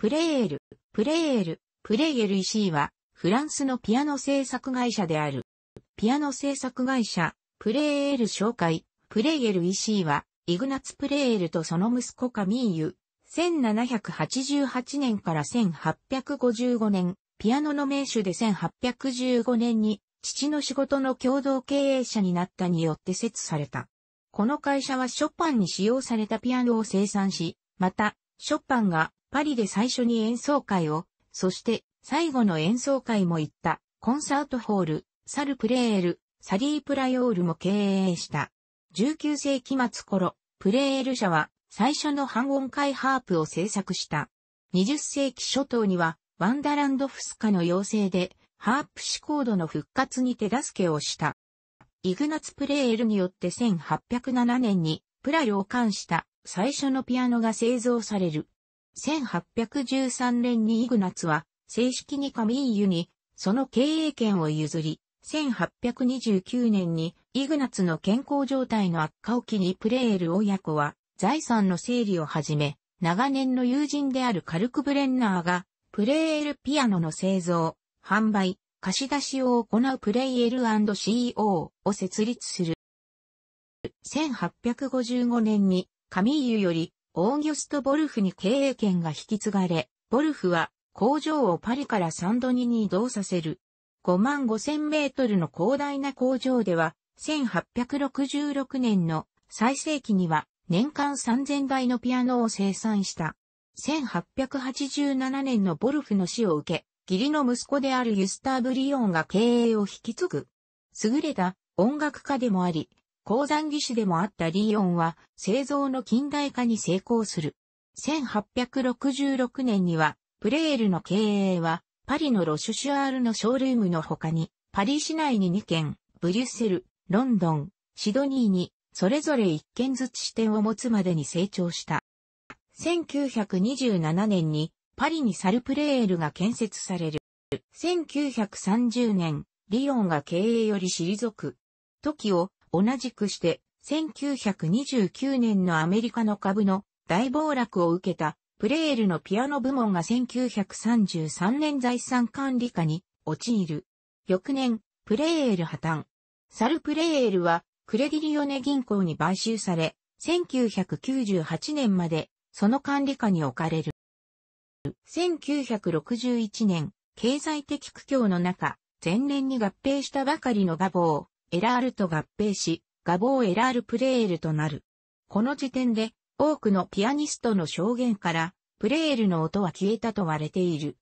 プレエール、プレエール、プレーエル EC は、フランスのピアノ制作会社である。ピアノ制作会社、プレエール紹介、プレーエル EC は、イグナツ・プレエルとその息子カミーユ、1788年から1855年、ピアノの名手で1815年に、父の仕事の共同経営者になったによって設された。この会社はショパンに使用されたピアノを生産し、また、ショパンがパリで最初に演奏会を、そして最後の演奏会も行った、コンサートホール、サルプレール、サリープラヨールも経営した。19世紀末頃、プレール社は最初の半音階ハープを制作した。20世紀初頭には、ワンダランドフスカの要請で、ハープシコードの復活に手助けをした。イグナツ・プレールによって1807年に、プラヨを冠した最初のピアノが製造される。1813年にイグナツは正式にカミーユにその経営権を譲り、1829年にイグナツの健康状態の悪化を機にプレール親子は財産の整理を始め、長年の友人であるカルクブレンナーがプレールピアノの製造、販売、貸し出しを行うプレイエル &CO を設立する。1855年にカミーユよりオーギュスト・ボルフに経営権が引き継がれ、ボルフは工場をパリからサンドニに移動させる。5万5千メートルの広大な工場では、1866年の最盛期には年間3000台のピアノを生産した。1887年のボルフの死を受け、義理の息子であるユスターブ・リオンが経営を引き継ぐ。優れた音楽家でもあり、鉱山技師でもあったリーンは製造の近代化に成功する。1866年には、プレールの経営は、パリのロシュシュアールのショールームの他に、パリ市内に2軒、ブリュッセル、ロンドン、シドニーに、それぞれ1軒ずつ支店を持つまでに成長した。1927年に、パリにサルプレールが建設される。1930年、リオンが経営より退く。時を同じくして、1929年のアメリカの株の大暴落を受けたプレールのピアノ部門が1933年財産管理下に陥る。翌年、プレール破綻。サルプレールはクレディリオネ銀行に買収され、1998年までその管理下に置かれる。1961年、経済的苦境の中、前年に合併したばかりのガボー、エラールと合併し、ガボーエラールプレールとなる。この時点で、多くのピアニストの証言から、プレールの音は消えたと割れている。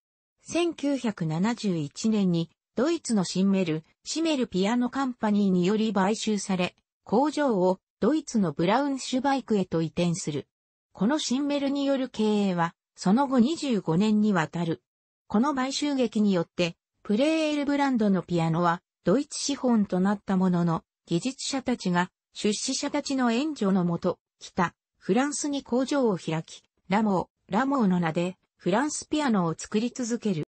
1971年に、ドイツのシンメル、シメルピアノカンパニーにより買収され、工場をドイツのブラウンシュバイクへと移転する。このシンメルによる経営は、その後25年にわたる。この買収劇によって、プレールブランドのピアノは、ドイツ資本となったものの、技術者たちが出資者たちの援助のもと、北、フランスに工場を開き、ラモー、ラモーの名で、フランスピアノを作り続ける。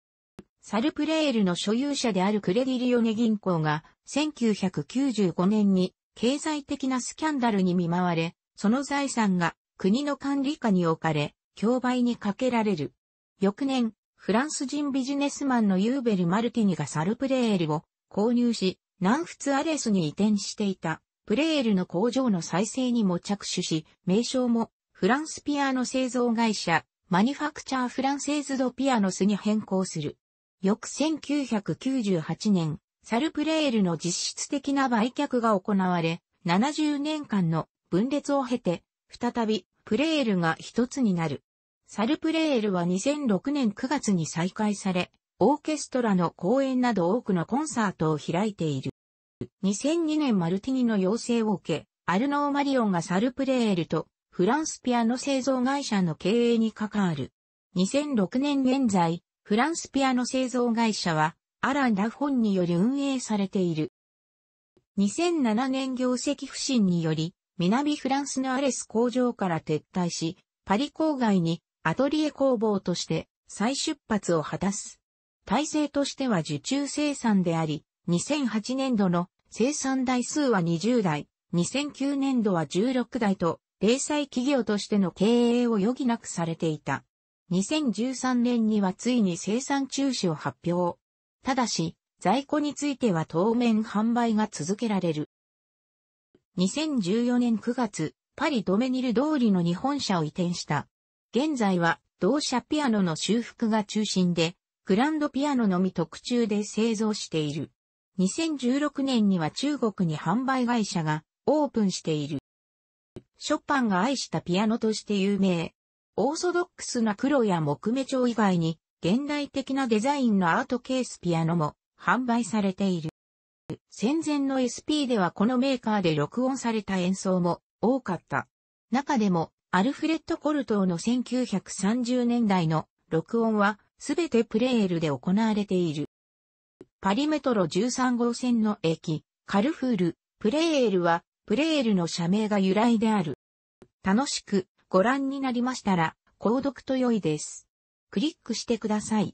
サルプレールの所有者であるクレディリオネ銀行が、1995年に経済的なスキャンダルに見舞われ、その財産が国の管理下に置かれ、競売にかけられる。翌年、フランス人ビジネスマンのユーベル・マルティニがサルプレールを購入し、南仏アレスに移転していた、プレールの工場の再生にも着手し、名称も、フランスピアノ製造会社、マニファクチャーフランセーズドピアノスに変更する。翌1998年、サルプレールの実質的な売却が行われ、70年間の分裂を経て、再びプレールが一つになる。サルプレールは2006年9月に再開され、オーケストラの公演など多くのコンサートを開いている。2002年マルティニの要請を受け、アルノー・マリオンがサルプレールとフランスピアノ製造会社の経営に関わる。2006年現在、フランスピアノ製造会社はアラン・ラフォンにより運営されている。2007年業績不振により、南フランスのアレス工場から撤退し、パリ郊外にアトリエ工房として再出発を果たす。体制としては受注生産であり、2008年度の生産台数は20台、2009年度は16台と、零細企業としての経営を余儀なくされていた。2013年にはついに生産中止を発表。ただし、在庫については当面販売が続けられる。2014年9月、パリドメニル通りの日本車を移転した。現在は同社ピアノの修復が中心で、グランドピアノのみ特注で製造している。2016年には中国に販売会社がオープンしている。ショパンが愛したピアノとして有名。オーソドックスな黒や木目調以外に現代的なデザインのアートケースピアノも販売されている。戦前の SP ではこのメーカーで録音された演奏も多かった。中でもアルフレッド・コルトーの1930年代の録音はすべてプレールで行われている。パリメトロ13号線の駅、カルフール、プレールは、プレールの社名が由来である。楽しくご覧になりましたら、購読と良いです。クリックしてください。